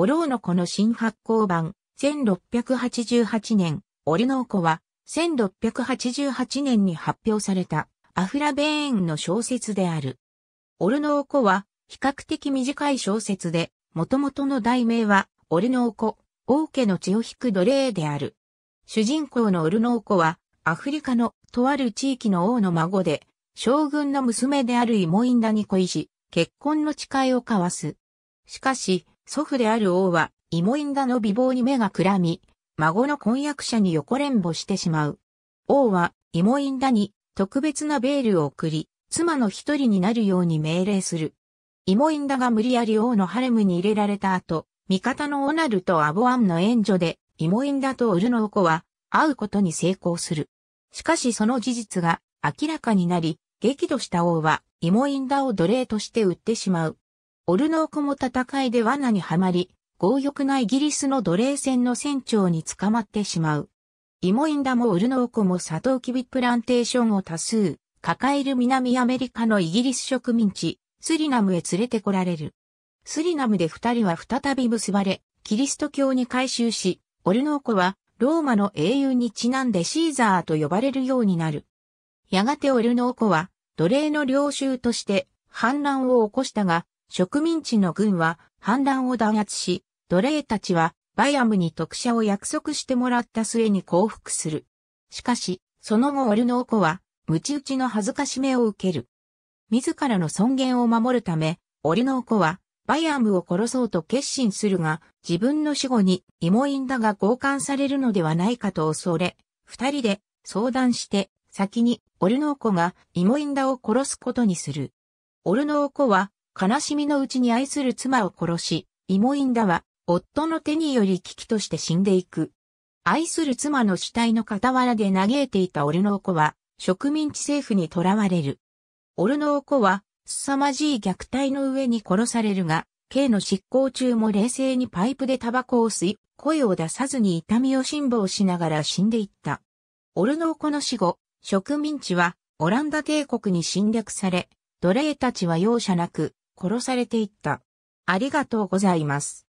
おろうの子の新発行版、1688年、オルノーコは、1688年に発表された、アフラ・ベーンの小説である。オルノーコは、比較的短い小説で、元々の題名は、オルノーコ、王家の血を引く奴隷である。主人公のオルノーコは、アフリカのとある地域の王の孫で、将軍の娘であるイモインダに恋し、結婚の誓いを交わす。しかし、祖父である王は、インダの美貌に目がくらみ、孫の婚約者に横連母してしまう。王は、インダに、特別なベールを送り、妻の一人になるように命令する。インダが無理やり王のハレムに入れられた後、味方のオナルとアボアンの援助で、インダとウルノオコは、会うことに成功する。しかしその事実が明らかになり、激怒した王は、インダを奴隷として売ってしまう。オルノーコも戦いで罠にはまり、強欲なイギリスの奴隷船の船長に捕まってしまう。イモインダもオルノーコもサトウキビプランテーションを多数、抱える南アメリカのイギリス植民地、スリナムへ連れてこられる。スリナムで二人は再び結ばれ、キリスト教に改宗し、オルノーコはローマの英雄にちなんでシーザーと呼ばれるようになる。やがてオルノーコは奴隷の領収として反乱を起こしたが、植民地の軍は反乱を弾圧し、奴隷たちはバイアムに特赦を約束してもらった末に降伏する。しかし、その後オルノーコは、むち打ちの恥ずかしめを受ける。自らの尊厳を守るため、オルノーコは、バイアムを殺そうと決心するが、自分の死後に、イモインダが強姦されるのではないかと恐れ、二人で相談して、先にオルノーコがイモインダを殺すことにする。オルノーコは悲しみのうちに愛する妻を殺し、モインダは、夫の手により危機として死んでいく。愛する妻の死体の傍らで嘆いていたオルノーコは、植民地政府に囚われる。オルノーコは、凄まじい虐待の上に殺されるが、刑の執行中も冷静にパイプでタバコを吸い、声を出さずに痛みを辛抱しながら死んでいった。オルノーコの死後、植民地はオランダ帝国に侵略され、奴隷たちは容赦なく殺されていった。ありがとうございます。